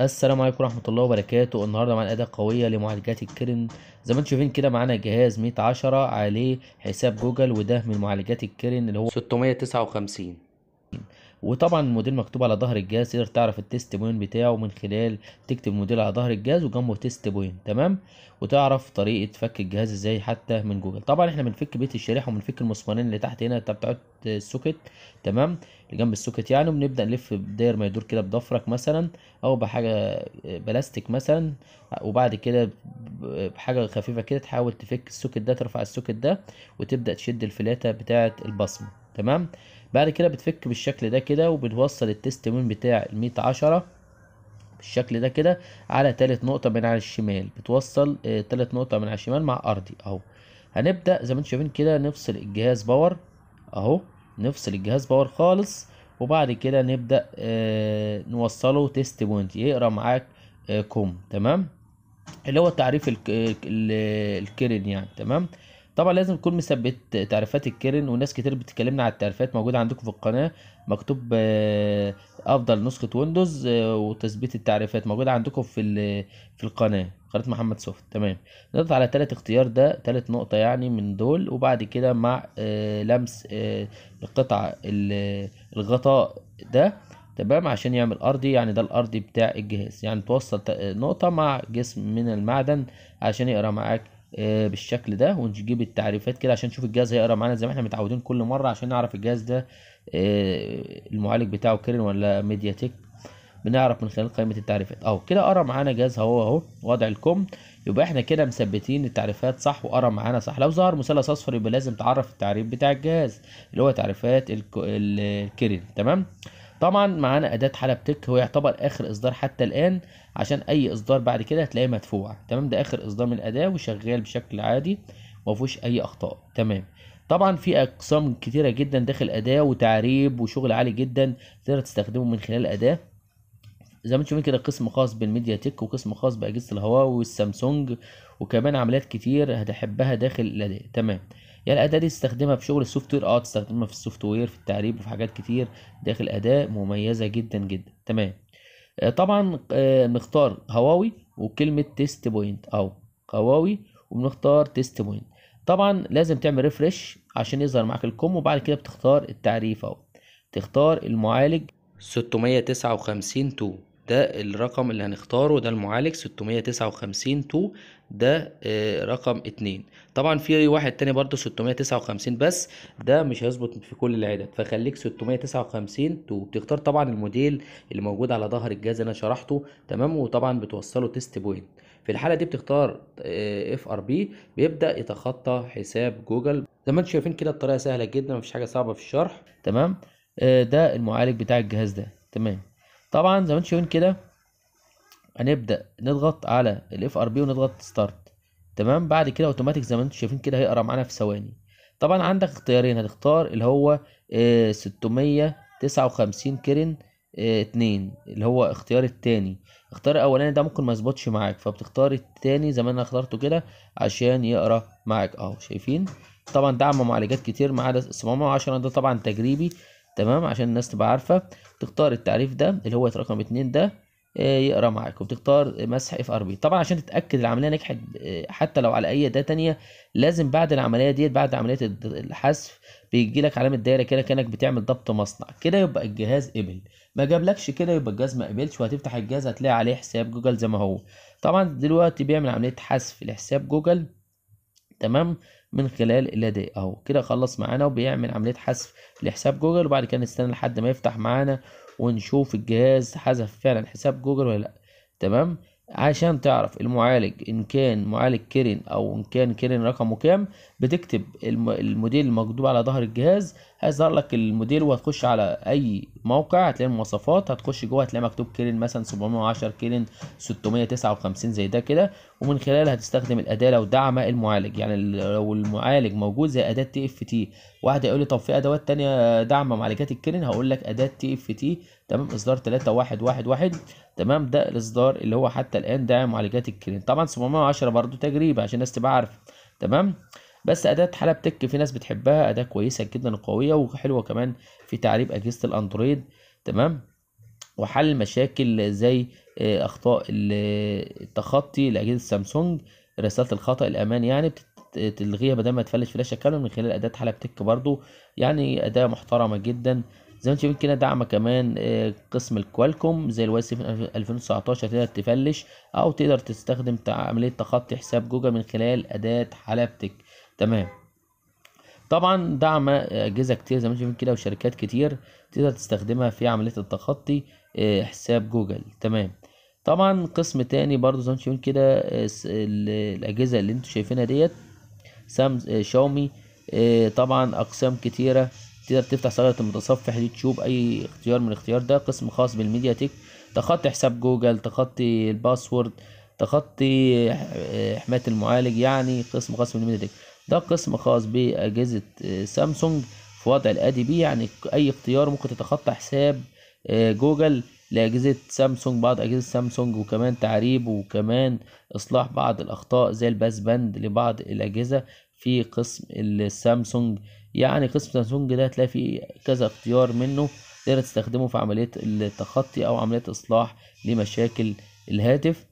السلام عليكم ورحمه الله وبركاته النهارده معانا اداه قويه لمعالجات الكرن زي ما انتم شايفين كده معانا جهاز 110 عليه حساب جوجل وده من معالجات الكرن اللي هو 659 وطبعا الموديل مكتوب على ظهر الجهاز تقدر تعرف التيست بوينت بتاعه من خلال تكتب الموديل على ظهر الجهاز وجنبه تيست بوينت تمام وتعرف طريقه فك الجهاز ازاي حتى من جوجل طبعا احنا بنفك بيت الشريحه وبنفك المسمارين اللي تحت هنا بتاعت السوكت تمام اللي جنب السوكت يعني وبنبدا نلف داير ما يدور كده بضفرك مثلا او بحاجه بلاستيك مثلا وبعد كده بحاجه خفيفه كده تحاول تفك السوكت ده ترفع السوكت ده وتبدا تشد الفلاته بتاعه البصمه تمام بعد كده بتفك بالشكل ده كده وبنوصل التست وين بتاع المية عشرة بالشكل ده كده على تالت نقطة من على الشمال بتوصل آه، تالت نقطة من على الشمال مع أرضي أهو هنبدأ زي ما انتم شايفين كده نفصل الجهاز باور أهو نفصل الجهاز باور خالص وبعد كده نبدأ آه نوصله تيست بوينت يقرا معاك آه كوم تمام اللي هو تعريف آه، الكيرن يعني تمام طبعا لازم تكون مثبت تعريفات الكيرن وناس كتير بتكلمنا على التعريفات موجوده عندكم في القناه مكتوب آه، افضل نسخه ويندوز آه، وتثبيت التعريفات موجوده عندكم في في القناه قناه محمد سوفت تمام نضغط على تالت اختيار ده تالت نقطه يعني من دول وبعد كده مع آه، لمس القطعه الغطاء ده تمام عشان يعمل ارضي يعني ده الارضي بتاع الجهاز يعني توصل نقطه مع جسم من المعدن عشان يقرا معاك آه، بالشكل ده ونجيب التعريفات كده عشان نشوف الجهاز هيقرا معانا زي ما احنا متعودين كل مره عشان نعرف الجهاز ده آه، المعالج بتاعه كيرن ولا ميديا تك بنعرف من خلال قائمه التعريفات اهو كده قرا معانا جهاز اهو اهو وضع الكم يبقى احنا كده مثبتين التعريفات صح وقرا معانا صح لو ظهر مثلث اصفر يبقى لازم تعرف التعريف بتاع الجهاز اللي هو تعريفات الكيرن تمام طبعا معانا اداه حلب تك هو يعتبر اخر اصدار حتى الان عشان اي اصدار بعد كده هتلاقيه مدفوع تمام ده اخر اصدار من الاداه وشغال بشكل عادي ومفيهوش اي اخطاء تمام طبعا في اقسام كتيره جدا داخل اداه وتعريب وشغل عالي جدا تقدر تستخدمه من خلال اداه زي ما انتم شايفين كده قسم خاص بالميديا تك وقسم خاص باجهزه الهواوي والسامسونج وكمان عمليات كتير هتحبها داخل الاداه تمام يا الاداه دي تستخدمها في شغل السوفت وير اه تستخدمها في السوفت وير في التعريب وفي حاجات كتير داخل اداه مميزه جدا جدا تمام آه، طبعا آه، نختار هواوي وكلمه تيست بوينت او هواوي وبنختار تيست بوينت طبعا لازم تعمل ريفرش عشان يظهر معاك الكوم وبعد كده بتختار التعريف اهو تختار المعالج 659 تو ده الرقم اللي هنختاره ده المعالج 659 2 ده آه، رقم 2 طبعا في واحد تاني برضو 659 بس ده مش هيظبط في كل العدد فخليك 659 2 بتختار طبعا الموديل اللي موجود على ظهر الجهاز اللي انا شرحته تمام وطبعا بتوصله تيست بوينت في الحاله دي بتختار اف ار بي بيبدا يتخطى حساب جوجل زي ما انتم شايفين كده الطريقه سهله جدا مفيش حاجه صعبه في الشرح تمام آه، ده المعالج بتاع الجهاز ده تمام طبعا زي ما انتم شايفين كده هنبدا نضغط على الاف ار بي ونضغط ستارت تمام بعد كده اوتوماتيك زي ما انتم شايفين كده هيقرا معانا في ثواني طبعا عندك اختيارين هتختار اللي هو اه 659 كرن اه اللي هو اختيار التاني اختار الاولاني ده ممكن ما يظبطش معاك فبتختار التاني زي ما انا اخترته كده عشان يقرا معاك اهو شايفين طبعا دعم معالجات كتير ما عدا 710 ده طبعا تجريبي تمام عشان الناس تبقى عارفة تختار التعريف ده اللي هو رقم اتنين ده آه، يقرا معاك وبتختار مسح اف ار بي طبعا عشان تتاكد العمليه نجحت آه، حتى لو على اي اداه تانية لازم بعد العمليه ديت بعد عمليه الحذف بيجي لك علامه دايره كده كانك بتعمل ضبط مصنع كده يبقى الجهاز قبل ما جابلكش كده يبقى الجهاز ما قبلش وهتفتح الجهاز هتلاقي عليه حساب جوجل زي ما هو طبعا دلوقتي بيعمل عمليه حذف لحساب جوجل تمام من خلال الاداء اهو كده خلص معانا وبيعمل عمليه حذف لحساب جوجل وبعد كده نستنى لحد ما يفتح معانا ونشوف الجهاز حذف فعلا حساب جوجل ولا لا تمام عشان تعرف المعالج ان كان معالج كيرين او ان كان كيرين رقمه كام بتكتب الموديل المكتوب على ظهر الجهاز هيظهر لك الموديل وهتخش على اي موقع هتلاقي المواصفات هتخش جوه هتلاقي مكتوب كيرين مثلا 710 كيرين 659 زي ده كده ومن خلالها هتستخدم الاداه لو دعم المعالج يعني لو المعالج موجود زي اداه تي اف تي واحد يقول لي طب في ادوات تانية دعم معالجات الكيرين هقول لك اداه تي اف تي تمام اصدار 3111 تمام ده الاصدار اللي هو حتى الان داعم معالجات الكريم طبعا 710 برضو تجريب عشان الناس تبقى عارفه تمام بس اداه حلب تك في ناس بتحبها اداه كويسه جدا وقويه وحلوه كمان في تعريب اجهزه الاندرويد تمام وحل مشاكل زي آه، اخطاء التخطي لاجهزه سامسونج رساله الخطا الامان يعني تلغيها بدل ما تفلش فلاشه كامله من خلال اداه حلب تك برضو يعني اداه محترمه جدا زي ما انتم شايفين كده دعم كمان آه، قسم الكوالكوم زي الواي 7 2019 تقدر تفلش او تقدر تستخدم عمليه تخطي حساب جوجل من خلال اداه حلبتك تمام طبعا دعم اجهزه كتير زي ما انتم شايفين كده وشركات كتير تقدر تستخدمها في عمليه التخطي آه، حساب جوجل تمام طبعا قسم تاني برضو زي ما انتم شايفين كده آه، الاجهزه اللي انتم شايفينها ديت سامس شاومي طبعا اقسام كتيره تقدر تفتح صيغة المتصفح اليوتيوب أي اختيار من الاختيار ده قسم خاص بالميديا تك تخطي حساب جوجل تخطي الباسورد تخطي حماية المعالج يعني قسم خاص بالميديا تك ده قسم خاص بأجهزة آه، سامسونج في وضع الأدي بي يعني أي اختيار ممكن تتخطى حساب آه، جوجل لأجهزة سامسونج بعض أجهزة سامسونج وكمان تعريب وكمان إصلاح بعض الأخطاء زي الباس بند لبعض الأجهزة في قسم السامسونج يعني قسم سامسونج ده هتلاقي فيه كذا اختيار منه تقدر تستخدمه في عملية التخطي أو عملية إصلاح لمشاكل الهاتف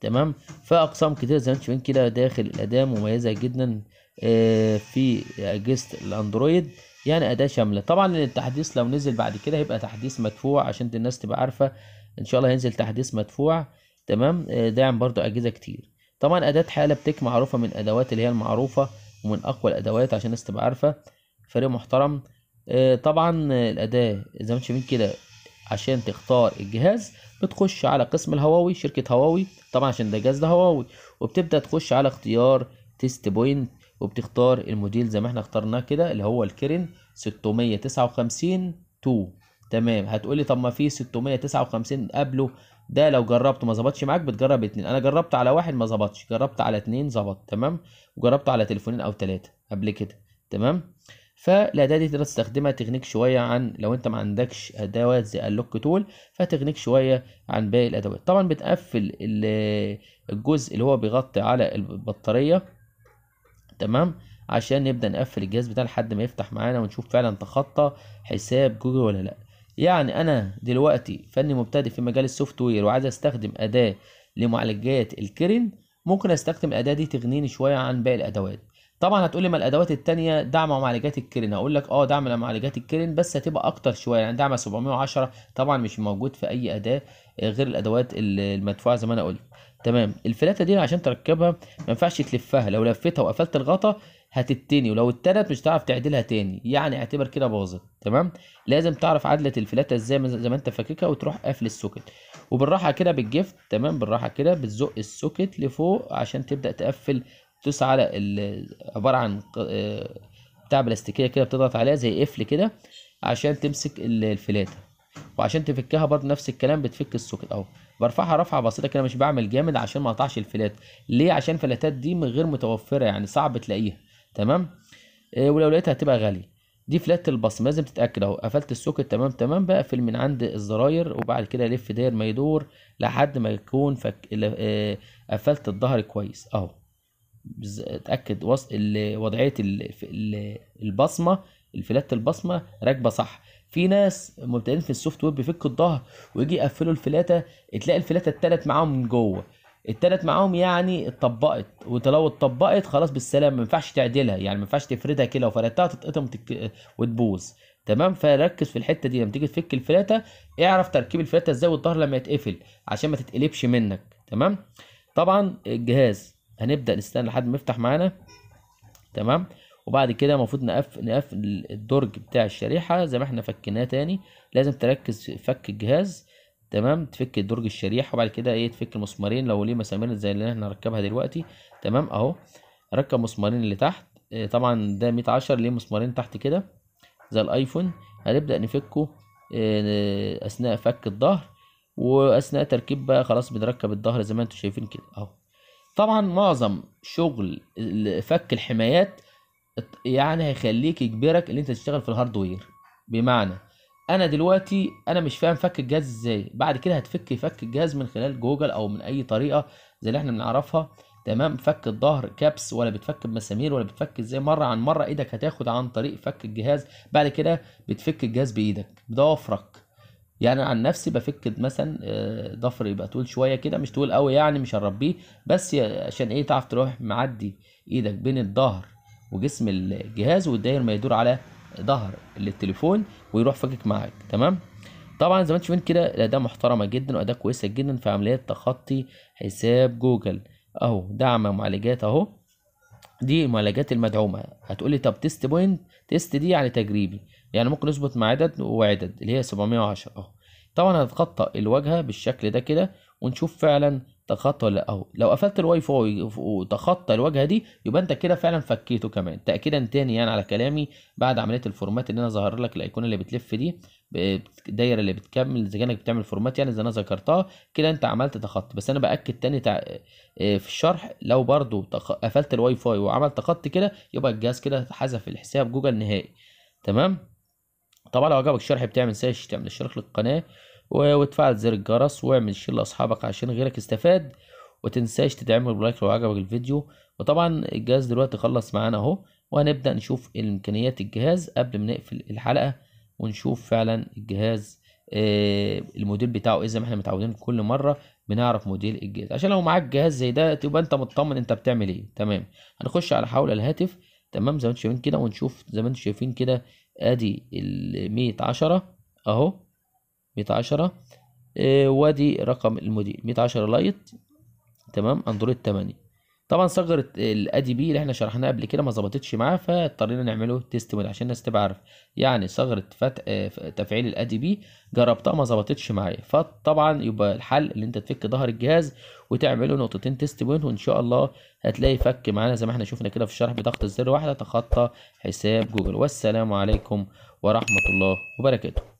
تمام فأقسام كتير زي ما انتم كده داخل الأداة مميزة جدا آه، في أجهزة الأندرويد يعني أداة شاملة طبعا التحديث لو نزل بعد كده هيبقى تحديث مدفوع عشان الناس تبقى عارفة إن شاء الله هينزل تحديث مدفوع تمام آه، داعم يعني برضو أجهزة كتير طبعا أداة حالة بتك معروفة من أدوات اللي هي المعروفة ومن اقوى الادوات عشان الناس تبقى عارفه فريق محترم آه، طبعا الاداه زي ما انتم شايفين كده عشان تختار الجهاز بتخش على قسم الهواوي شركه هواوي طبعا عشان ده جهاز ده هواوي وبتبدا تخش على اختيار تيست بوينت وبتختار الموديل زي ما احنا اخترناه كده اللي هو الكيرن 659 2 تمام هتقولي طب ما في 659 قبله ده لو جربته ما ظبطش معاك بتجرب اتنين انا جربت على واحد ما ظبطش جربت على اتنين ظبط تمام وجربت على تليفونين او تلاتة قبل كده تمام فالاداه دي تقدر تستخدمها تغنيك شويه عن لو انت ما عندكش ادوات زي اللوك تول فتغنيك شويه عن باقي الادوات طبعا بتقفل الجزء اللي هو بيغطي على البطاريه تمام عشان نبدا نقفل الجهاز بتاع لحد ما يفتح معانا ونشوف فعلا تخطى حساب جوجل ولا لا يعني انا دلوقتي فني مبتدئ في مجال السوفت وير وعايز استخدم اداه لمعالجات الكرن ممكن استخدم الاداه دي تغنيني شويه عن باقي الادوات طبعا هتقولي ما الادوات التانية دعم معالجات الكرن هقول لك اه دعم معالجات الكرن بس هتبقى اكتر شويه يعني دعم 710 طبعا مش موجود في اي اداه غير الادوات المدفوعه زي ما انا قلت تمام الفلاته دي عشان تركبها ما ينفعش تلفها لو لفتها وقفلت الغطا هتتني ولو اتنت مش هتعرف تعدلها تاني يعني اعتبر كده باظت تمام لازم تعرف عدله الفلاته ازاي زي ما انت فاككها وتروح قافل السوكت وبالراحه كده بالجفت تمام بالراحه كده بتزق السوكت لفوق عشان تبدا تقفل تدوس على عباره عن آه، بتاع بلاستيكيه كده بتضغط عليها زي قفل كده عشان تمسك الفلاته وعشان تفكها برضو نفس الكلام بتفك السوكت اهو برفعها رفعه بسيطه كده مش بعمل جامد عشان ما اقطعش الفلات ليه عشان فلاتات دي غير متوفره يعني صعب تلاقيها تمام إيه ولو لقيتها هتبقى غاليه دي فلات البصمه لازم تتاكد اهو قفلت السوكت تمام تمام بقفل من عند الزراير وبعد كده الف داير ما يدور لحد ما يكون فك... آه، قفلت الظهر كويس اهو اتاكد وص... وضعيه البصمه الفلات البصمه راكبه صح في ناس مبتدئين في السوفت وير بيفكوا الظهر ويجي يقفلوا الفلاته تلاقي الفلاته التلات معاهم من جوه التلات معاهم يعني اتطبقت ولو اتطبقت خلاص بالسلام ما ينفعش تعدلها يعني ما ينفعش تفردها كده لو فردتها تتقطم وتبوظ تمام فركز في الحته دي لما تيجي تفك الفلاته اعرف تركيب الفلاته ازاي والظهر لما يتقفل عشان ما تتقلبش منك تمام طبعا الجهاز هنبدا نستنى لحد ما يفتح معانا تمام وبعد كده المفروض نقفل نقفل الدرج بتاع الشريحه زي ما احنا فكناه تاني لازم تركز فك الجهاز تمام تفك درج الشريحه وبعد كده ايه تفك المسمارين لو ليه مسامير زي اللي احنا ركبها دلوقتي تمام اهو ركب مسمارين اللي تحت آه، طبعا ده 110 ليه مسمارين تحت كده زي الايفون هنبدا نفكه آه، اثناء فك الظهر واثناء تركيب بقى خلاص بنركب الظهر زي ما انتم شايفين كده اهو طبعا معظم شغل فك الحمايات يعني هيخليك يجبرك ان انت تشتغل في الهاردوير بمعنى انا دلوقتي انا مش فاهم فك الجهاز ازاي بعد كده هتفك فك الجهاز من خلال جوجل او من اي طريقه زي اللي احنا بنعرفها تمام فك الظهر كبس ولا بتفك بمسامير ولا بتفك ازاي مره عن مره ايدك هتاخد عن طريق فك الجهاز بعد كده بتفك الجهاز بايدك بضوافرك يعني عن نفسي بفك مثلا آه، ضفر يبقى طول شويه كده مش طول قوي يعني مش هربيه بس عشان ايه تعرف تروح معدي ايدك بين الظهر وجسم الجهاز والداير ما يدور على ظهر التليفون ويروح فكك معاك تمام طبعا زي ما انتم شايفين كده الاداه محترمه جدا واداه كويسه جدا في عمليه تخطي حساب جوجل اهو دعم معالجات اهو دي معالجات المدعومه هتقولي طب تيست بوينت تيست دي يعني تجريبي يعني ممكن نثبت مع عدد وعدد اللي هي 710 اهو طبعا هتخطى الواجهه بالشكل ده كده ونشوف فعلا تخطى اهو لو قفلت الواي فاي وتخطى الواجهه دي يبقى انت كده فعلا فكيته كمان تاكيدا تاني يعني على كلامي بعد عمليه الفورمات اللي انا ظاهر لك الايقونه اللي بتلف دي الدايره اللي بتكمل اذا كانك بتعمل فورمات يعني زي انا ذكرتها كده انت عملت تخطي بس انا باكد تاني تع... آه، في الشرح لو برضو تخ... قفلت الواي فاي وعملت تخطي كده يبقى الجهاز كده حذف الحساب جوجل نهائي تمام طبعا لو عجبك الشرح بتعمل سيرش تعمل اشتراك للقناه وتفعل زر الجرس واعمل شير لاصحابك عشان غيرك استفاد وتنساش تدعمه بلايك لو عجبك الفيديو وطبعا الجهاز دلوقتي خلص معانا اهو وهنبدا نشوف امكانيات الجهاز قبل ما نقفل الحلقه ونشوف فعلا الجهاز آه، الموديل بتاعه ايه زي ما احنا متعودين كل مره بنعرف موديل الجهاز عشان لو معاك جهاز زي ده تبقى انت مطمن انت بتعمل ايه تمام هنخش على حول الهاتف تمام زي ما انتم شايفين كده ونشوف زي ما انتم شايفين كده ادي ال 110 اهو مية عشرة آه، وادي رقم الموديل مية عشرة لايت تمام اندرويد تمانية طبعا صغر الادي بي اللي احنا شرحناه قبل كده ما ظبطتش معاه فاضطرينا نعمله تيست مود عشان الناس تبقى عارفه يعني ثغره فتح آه، تفعيل الادي بي جربتها ما ظبطتش معايا فطبعا يبقى الحل ان انت تفك ظهر الجهاز وتعمله نقطتين تيست مود وان شاء الله هتلاقي فك معانا زي ما احنا شفنا كده في الشرح بضغط الزر واحده تخطى حساب جوجل والسلام عليكم ورحمه الله وبركاته